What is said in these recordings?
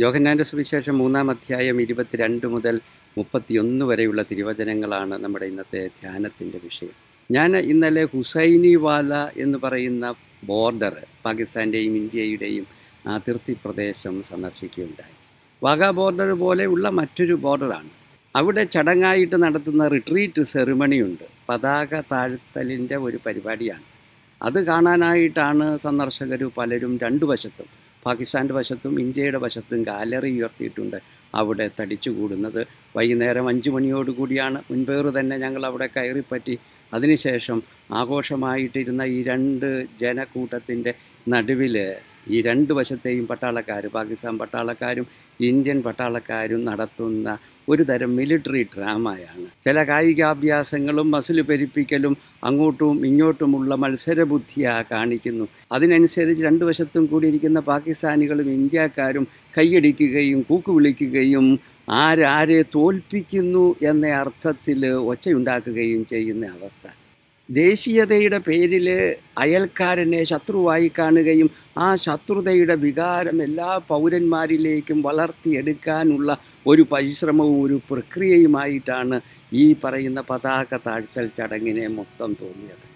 യോഹന്നാൻ്റെ സുവിശേഷം മൂന്നാം അധ്യായം ഇരുപത്തിരണ്ട് മുതൽ മുപ്പത്തിയൊന്ന് വരെയുള്ള തിരുവചനങ്ങളാണ് നമ്മുടെ ഇന്നത്തെ ധ്യാനത്തിൻ്റെ വിഷയം ഞാൻ ഇന്നലെ ഹുസൈനിവാല എന്ന് പറയുന്ന ബോർഡർ പാകിസ്ഥാൻ്റെയും ഇന്ത്യയുടെയും അതിർത്തി പ്രദേശം സന്ദർശിക്കുകയുണ്ടായി വാഗ ബോർഡർ പോലെയുള്ള മറ്റൊരു ബോർഡറാണ് അവിടെ ചടങ്ങായിട്ട് നടത്തുന്ന റിട്രീറ്റ് സെറിമണിയുണ്ട് പതാക താഴ്ത്തലിൻ്റെ ഒരു പരിപാടിയാണ് അത് കാണാനായിട്ടാണ് സന്ദർശകർ പലരും രണ്ടു വശത്തും പാകിസ്ഥാൻ്റെ വശത്തും ഇന്ത്യയുടെ വശത്തും ഗാലറി ഉയർത്തിയിട്ടുണ്ട് അവിടെ തടിച്ചുകൂടുന്നത് വൈകുന്നേരം അഞ്ച് മണിയോടുകൂടിയാണ് മുൻപേർ തന്നെ ഞങ്ങൾ അവിടെ കയറിപ്പറ്റി അതിനുശേഷം ആഘോഷമായിട്ടിരുന്ന ഈ രണ്ട് ജനക്കൂട്ടത്തിൻ്റെ നടുവിൽ ഈ രണ്ട് വശത്തെയും പട്ടാളക്കാർ പാകിസ്ഥാൻ പട്ടാളക്കാരും ഇന്ത്യൻ പട്ടാളക്കാരും നടത്തുന്ന ഒരു തരം മിലിറ്ററി ഡ്രാമയാണ് ചില കായികാഭ്യാസങ്ങളും മസിൽ പെരിപ്പിക്കലും അങ്ങോട്ടും ഇങ്ങോട്ടുമുള്ള മത്സരബുദ്ധിയാ കാണിക്കുന്നു അതിനനുസരിച്ച് രണ്ടു വശത്തും കൂടിയിരിക്കുന്ന പാകിസ്ഥാനികളും ഇന്ത്യക്കാരും കൈയടിക്കുകയും കൂക്കുവിളിക്കുകയും ആരാരെ തോൽപ്പിക്കുന്നു എന്ന അർത്ഥത്തിൽ ഒച്ചയുണ്ടാക്കുകയും ചെയ്യുന്ന അവസ്ഥ ദേശീയതയുടെ പേരിൽ അയൽക്കാരനെ ശത്രുവായി കാണുകയും ആ ശത്രുതയുടെ വികാരം എല്ലാ പൗരന്മാരിലേക്കും വളർത്തിയെടുക്കാനുള്ള ഒരു പരിശ്രമവും ഒരു പ്രക്രിയയുമായിട്ടാണ് ഈ പറയുന്ന പതാക താഴ്ത്തൽ ചടങ്ങിനെ മൊത്തം തോന്നിയത്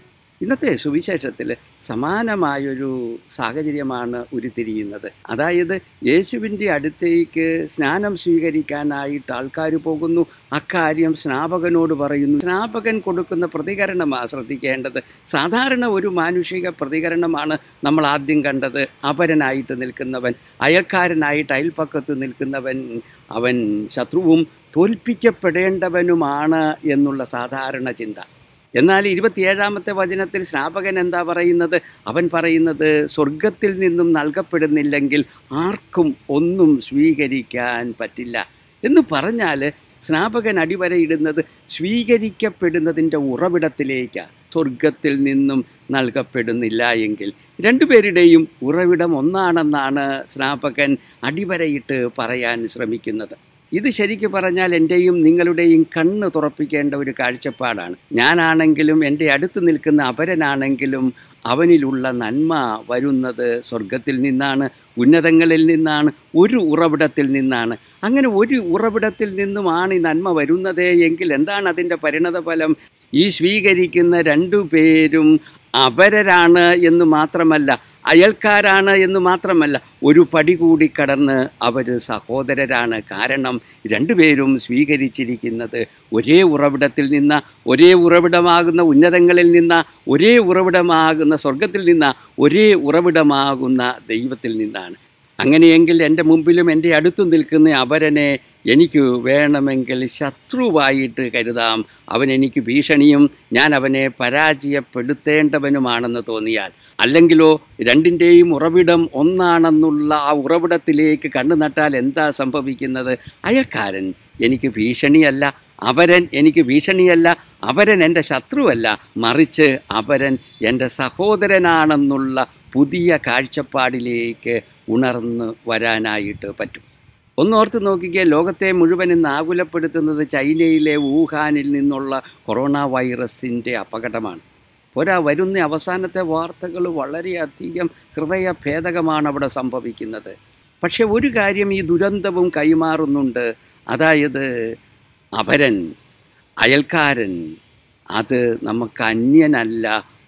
ഇന്നത്തെ സുവിശേഷത്തിൽ സമാനമായൊരു സാഹചര്യമാണ് ഉരുത്തിരിയുന്നത് അതായത് യേശുവിൻ്റെ അടുത്തേക്ക് സ്നാനം സ്വീകരിക്കാനായിട്ട് ആൾക്കാർ പോകുന്നു അക്കാര്യം സ്നാപകനോട് പറയുന്നു സ്നാപകൻ കൊടുക്കുന്ന പ്രതികരണമാണ് ശ്രദ്ധിക്കേണ്ടത് സാധാരണ ഒരു മാനുഷിക പ്രതികരണമാണ് നമ്മൾ ആദ്യം കണ്ടത് അപരനായിട്ട് നിൽക്കുന്നവൻ അയൽക്കാരനായിട്ട് അയൽപ്പക്കത്ത് നിൽക്കുന്നവൻ അവൻ ശത്രുവും തോൽപ്പിക്കപ്പെടേണ്ടവനുമാണ് എന്നുള്ള സാധാരണ ചിന്ത എന്നാൽ ഇരുപത്തിയേഴാമത്തെ വചനത്തിൽ സ്നാപകൻ എന്താ പറയുന്നത് അവൻ പറയുന്നത് സ്വർഗത്തിൽ നിന്നും നൽകപ്പെടുന്നില്ലെങ്കിൽ ആർക്കും ഒന്നും സ്വീകരിക്കാൻ പറ്റില്ല എന്ന് പറഞ്ഞാൽ സ്നാപകൻ അടിവരയിടുന്നത് സ്വീകരിക്കപ്പെടുന്നതിൻ്റെ ഉറവിടത്തിലേക്കാണ് സ്വർഗത്തിൽ നിന്നും നൽകപ്പെടുന്നില്ല എങ്കിൽ രണ്ടുപേരുടെയും ഉറവിടം ഒന്നാണെന്നാണ് സ്നാപകൻ അടിവരയിട്ട് പറയാൻ ശ്രമിക്കുന്നത് ഇത് ശരിക്കു പറഞ്ഞാൽ എൻ്റെയും നിങ്ങളുടെയും കണ്ണ് തുറപ്പിക്കേണ്ട ഒരു കാഴ്ചപ്പാടാണ് ഞാനാണെങ്കിലും എൻ്റെ അടുത്ത് നിൽക്കുന്ന അപരനാണെങ്കിലും അവനിലുള്ള നന്മ വരുന്നത് സ്വർഗത്തിൽ നിന്നാണ് ഉന്നതങ്ങളിൽ നിന്നാണ് ഒരു ഉറവിടത്തിൽ നിന്നാണ് അങ്ങനെ ഒരു ഉറവിടത്തിൽ നിന്നുമാണ് ഈ നന്മ വരുന്നത് എങ്കിൽ എന്താണ് അതിൻ്റെ പരിണതഫലം ഈ സ്വീകരിക്കുന്ന രണ്ടു പേരും അപരരാണ് എന്ന് മാത്രമല്ല അയൽക്കാരാണ് എന്ന് മാത്രമല്ല ഒരു പടി കൂടി കടന്ന് അവർ സഹോദരരാണ് കാരണം രണ്ടുപേരും സ്വീകരിച്ചിരിക്കുന്നത് ഒരേ ഉറവിടത്തിൽ നിന്ന ഒരേ ഉറവിടമാകുന്ന ഉന്നതങ്ങളിൽ നിന്ന ഒരേ ഉറവിടമാകുന്ന സ്വർഗത്തിൽ നിന്ന ഒരേ ഉറവിടമാകുന്ന ദൈവത്തിൽ നിന്നാണ് അങ്ങനെയെങ്കിൽ എൻ്റെ മുമ്പിലും എൻ്റെ അടുത്തു നിൽക്കുന്ന അവരനെ എനിക്ക് വേണമെങ്കിൽ ശത്രുവായിട്ട് കരുതാം അവൻ എനിക്ക് ഭീഷണിയും ഞാൻ അവനെ പരാജയപ്പെടുത്തേണ്ടവനുമാണെന്ന് തോന്നിയാൽ അല്ലെങ്കിലോ രണ്ടിൻ്റെയും ഉറവിടം ഒന്നാണെന്നുള്ള ആ ഉറവിടത്തിലേക്ക് കണ്ണു നട്ടാൽ എന്താ സംഭവിക്കുന്നത് അയൽക്കാരൻ എനിക്ക് ഭീഷണിയല്ല അവരൻ എനിക്ക് ഭീഷണിയല്ല അവരൻ എൻ്റെ ശത്രുവല്ല മറിച്ച് അവരൻ എൻ്റെ സഹോദരനാണെന്നുള്ള പുതിയ കാഴ്ചപ്പാടിലേക്ക് ഉണർന്ന് വരാനായിട്ട് പറ്റും ഒന്നോർത്ത് നോക്കിക്കുക ലോകത്തെ മുഴുവൻ ഇന്ന് ആകുലപ്പെടുത്തുന്നത് ചൈനയിലെ വുഹാനിൽ നിന്നുള്ള കൊറോണ വൈറസിൻ്റെ അപകടമാണ് പോരാ വരുന്ന അവസാനത്തെ വാർത്തകൾ വളരെയധികം ഹൃദയ ഭേദകമാണ് അവിടെ സംഭവിക്കുന്നത് പക്ഷെ ഒരു കാര്യം ഈ ദുരന്തവും കൈമാറുന്നുണ്ട് അതായത് അപരൻ അയൽക്കാരൻ അത് നമുക്ക് അന്യനല്ല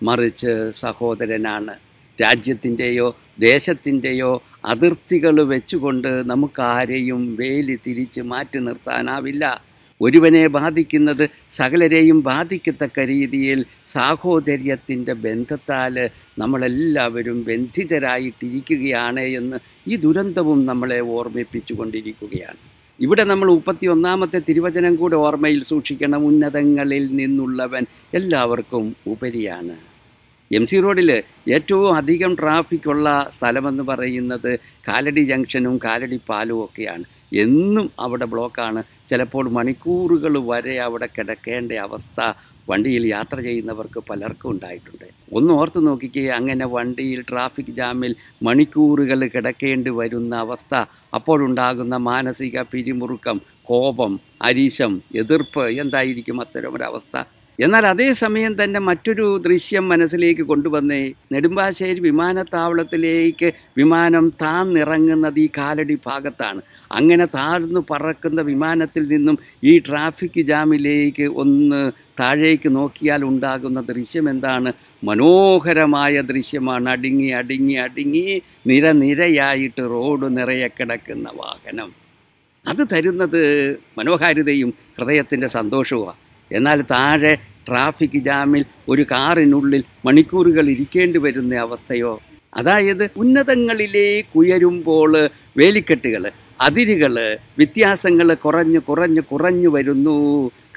മറിച്ച് സഹോദരനാണ് രാജ്യത്തിൻ്റെയോ ദേശത്തിൻ്റെയോ അതിർത്തികൾ വെച്ചുകൊണ്ട് നമുക്കാരെയും വേലി തിരിച്ച് മാറ്റി നിർത്താനാവില്ല ഒരുവനെ ബാധിക്കുന്നത് സകലരെയും ബാധിക്കത്തക്ക രീതിയിൽ സാഹോദര്യത്തിൻ്റെ ബന്ധത്താൽ നമ്മളെല്ലാവരും ബന്ധിതരായിട്ടിരിക്കുകയാണ് എന്ന് ഈ ദുരന്തവും നമ്മളെ ഓർമ്മിപ്പിച്ചു കൊണ്ടിരിക്കുകയാണ് ഇവിടെ നമ്മൾ മുപ്പത്തി ഒന്നാമത്തെ തിരുവചനം കൂടെ ഓർമ്മയിൽ സൂക്ഷിക്കണം ഉന്നതങ്ങളിൽ നിന്നുള്ളവൻ എല്ലാവർക്കും ഉപരിയാണ് എം സി റോഡിൽ ഏറ്റവും അധികം ട്രാഫിക്കുള്ള സ്ഥലമെന്ന് പറയുന്നത് കാലടി ജംഗ്ഷനും കാലടി പാലും ഒക്കെയാണ് എന്നും അവിടെ ബ്ലോക്കാണ് ചിലപ്പോൾ മണിക്കൂറുകൾ വരെ അവിടെ കിടക്കേണ്ട അവസ്ഥ വണ്ടിയിൽ യാത്ര ചെയ്യുന്നവർക്ക് പലർക്കും ഉണ്ടായിട്ടുണ്ട് ഒന്ന് ഓർത്ത് നോക്കിക്കേ അങ്ങനെ വണ്ടിയിൽ ട്രാഫിക് ജാമിൽ മണിക്കൂറുകൾ കിടക്കേണ്ടി വരുന്ന അവസ്ഥ അപ്പോഴുണ്ടാകുന്ന മാനസിക പിരിമുറുക്കം കോപം അരീശം എതിർപ്പ് എന്തായിരിക്കും ഒരവസ്ഥ എന്നാൽ അതേസമയം തന്നെ മറ്റൊരു ദൃശ്യം മനസ്സിലേക്ക് കൊണ്ടുവന്നേ നെടുമ്പാശ്ശേരി വിമാനത്താവളത്തിലേക്ക് വിമാനം താന്നിറങ്ങുന്നത് ഈ കാലടി ഭാഗത്താണ് അങ്ങനെ താഴ്ന്നു പറക്കുന്ന വിമാനത്തിൽ നിന്നും ഈ ട്രാഫിക് ജാമിലേക്ക് ഒന്ന് താഴേക്ക് നോക്കിയാൽ ഉണ്ടാകുന്ന ദൃശ്യം എന്താണ് മനോഹരമായ ദൃശ്യമാണ് അടുങ്ങി അടുങ്ങി അടുങ്ങി നിരനിരയായിട്ട് റോഡ് നിറയെ കിടക്കുന്ന വാഹനം അത് തരുന്നത് മനോഹാരിതയും ഹൃദയത്തിൻ്റെ സന്തോഷവുമാണ് എന്നാൽ താഴെ ട്രാഫിക് ജാമിൽ ഒരു കാറിനുള്ളിൽ മണിക്കൂറുകൾ ഇരിക്കേണ്ടി വരുന്ന അവസ്ഥയോ അതായത് ഉന്നതങ്ങളിലേക്ക് ഉയരുമ്പോൾ വേലിക്കെട്ടുകൾ അതിരുകൾ വ്യത്യാസങ്ങൾ കുറഞ്ഞ് കുറഞ്ഞ് കുറഞ്ഞു വരുന്നു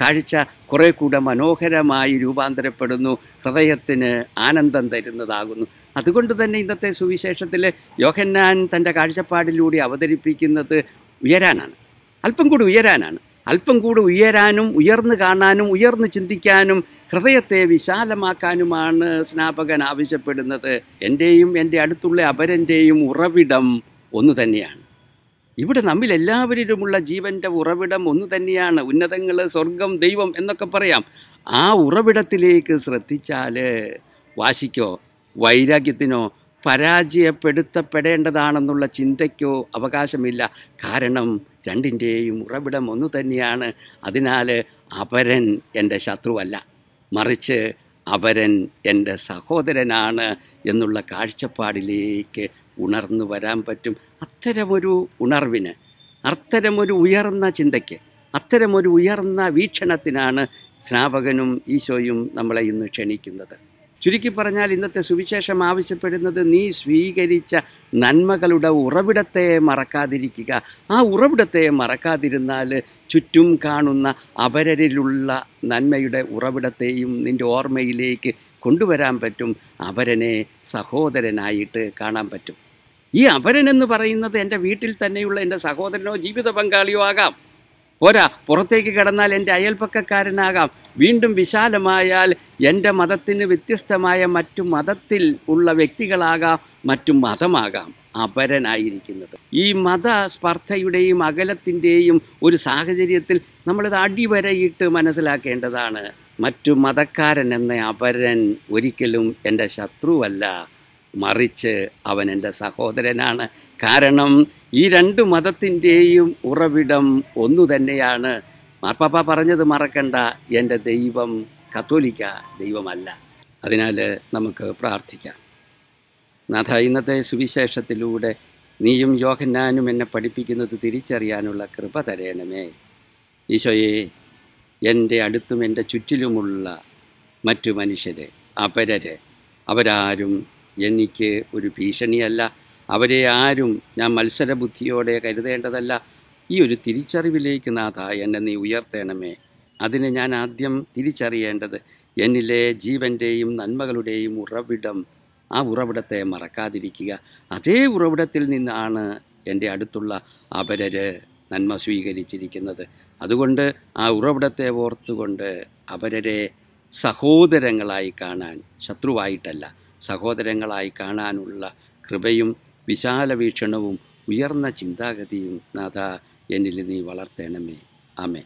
കാഴ്ച കുറേ കൂടെ മനോഹരമായി രൂപാന്തരപ്പെടുന്നു ഹൃദയത്തിന് ആനന്ദം തരുന്നതാകുന്നു അതുകൊണ്ട് തന്നെ ഇന്നത്തെ സുവിശേഷത്തിൽ യോഹന്നാൻ തൻ്റെ കാഴ്ചപ്പാടിലൂടെ അവതരിപ്പിക്കുന്നത് ഉയരാനാണ് അല്പം കൂടി ഉയരാനാണ് അല്പം കൂടി ഉയരാനും ഉയർന്നു കാണാനും ഉയർന്നു ചിന്തിക്കാനും ഹൃദയത്തെ വിശാലമാക്കാനുമാണ് സ്നാപകൻ ആവശ്യപ്പെടുന്നത് എൻ്റെയും എൻ്റെ അടുത്തുള്ള അപരൻ്റെയും ഉറവിടം ഒന്ന് തന്നെയാണ് ഇവിടെ നമ്മിൽ എല്ലാവരിലുമുള്ള ജീവൻ്റെ ഉറവിടം ഒന്ന് തന്നെയാണ് ഉന്നതങ്ങൾ സ്വർഗം ദൈവം എന്നൊക്കെ പറയാം ആ ഉറവിടത്തിലേക്ക് ശ്രദ്ധിച്ചാൽ വാശിക്കോ വൈരാഗ്യത്തിനോ പരാജയപ്പെടുത്തപ്പെടേണ്ടതാണെന്നുള്ള ചിന്തയ്ക്കോ അവകാശമില്ല കാരണം രണ്ടിൻ്റെയും ഉറവിടം ഒന്നു തന്നെയാണ് അതിനാൽ അപരൻ എൻ്റെ ശത്രുവല്ല മറിച്ച് അവരൻ എൻ്റെ സഹോദരനാണ് എന്നുള്ള കാഴ്ചപ്പാടിലേക്ക് ഉണർന്നു വരാൻ പറ്റും അത്തരമൊരു ഉണർവിന് അത്തരമൊരു ഉയർന്ന ചിന്തയ്ക്ക് അത്തരമൊരു ഉയർന്ന വീക്ഷണത്തിനാണ് സ്നാപകനും ഈശോയും നമ്മളെ ഇന്ന് ക്ഷണിക്കുന്നത് ചുരുക്കി പറഞ്ഞാൽ ഇന്നത്തെ സുവിശേഷം ആവശ്യപ്പെടുന്നത് നീ സ്വീകരിച്ച നന്മകളുടെ ഉറവിടത്തെ മറക്കാതിരിക്കുക ആ ഉറവിടത്തെ മറക്കാതിരുന്നാൽ ചുറ്റും കാണുന്ന അപരരിലുള്ള നന്മയുടെ ഉറവിടത്തെയും നിൻ്റെ ഓർമ്മയിലേക്ക് കൊണ്ടുവരാൻ പറ്റും അപരനെ സഹോദരനായിട്ട് കാണാൻ പറ്റും ഈ അപരൻ എന്ന് പറയുന്നത് എൻ്റെ വീട്ടിൽ തന്നെയുള്ള എൻ്റെ സഹോദരനോ ജീവിത പങ്കാളിയോ ആകാം പോരാ പുറത്തേക്ക് കടന്നാൽ എൻ്റെ അയൽപ്പക്കക്കാരനാകാം വീണ്ടും വിശാലമായാൽ എൻ്റെ മതത്തിന് വ്യത്യസ്തമായ മറ്റു മതത്തിൽ ഉള്ള വ്യക്തികളാകാം മറ്റു മതമാകാം അപരനായിരിക്കുന്നത് ഈ മത സ്പർദ്ധയുടെയും അകലത്തിൻ്റെയും ഒരു സാഹചര്യത്തിൽ നമ്മളിത് അടിവരയിട്ട് മനസ്സിലാക്കേണ്ടതാണ് മറ്റു മതക്കാരൻ എന്ന അപരൻ ഒരിക്കലും എൻ്റെ ശത്രുവല്ല മറിച്ച് അവൻ എൻ്റെ സഹോദരനാണ് കാരണം ഈ രണ്ട് മതത്തിൻ്റെയും ഉറവിടം ഒന്നു തന്നെയാണ് മാർപ്പാപ്പ പറഞ്ഞത് മറക്കണ്ട എൻ്റെ ദൈവം കത്തോലിക്ക ദൈവമല്ല അതിനാൽ നമുക്ക് പ്രാർത്ഥിക്കാം നാഥ ഇന്നത്തെ സുവിശേഷത്തിലൂടെ നീയും യോഹന്നാനും എന്നെ പഠിപ്പിക്കുന്നത് തിരിച്ചറിയാനുള്ള കൃപ തരേണമേ ഈശോയെ എൻ്റെ അടുത്തും എൻ്റെ ചുറ്റിലുമുള്ള മറ്റു മനുഷ്യരെ അപരരെ അവരാരും എനിക്ക് ഒരു ഭീഷണിയല്ല അവരെ ആരും ഞാൻ ബുദ്ധിയോടെ കരുതേണ്ടതല്ല ഈ ഒരു തിരിച്ചറിവിലേക്ക് നാഥ എന്നെ നീ ഉയർത്തേണമേ അതിനെ ഞാൻ ആദ്യം തിരിച്ചറിയേണ്ടത് എന്നിലെ ജീവൻ്റെയും നന്മകളുടെയും ഉറവിടം ആ ഉറവിടത്തെ മറക്കാതിരിക്കുക അതേ ഉറവിടത്തിൽ നിന്നാണ് എൻ്റെ അടുത്തുള്ള അപരര് നന്മ സ്വീകരിച്ചിരിക്കുന്നത് അതുകൊണ്ട് ആ ഉറവിടത്തെ ഓർത്തുകൊണ്ട് അപരരെ സഹോദരങ്ങളായി കാണാൻ ശത്രുവായിട്ടല്ല സഹോദരങ്ങളായി കാണാനുള്ള കൃപയും വിശാല വീക്ഷണവും ഉയർന്ന ചിന്താഗതിയും നാഥ എന്നിൽ നീ വളർത്തണമേ ആമേ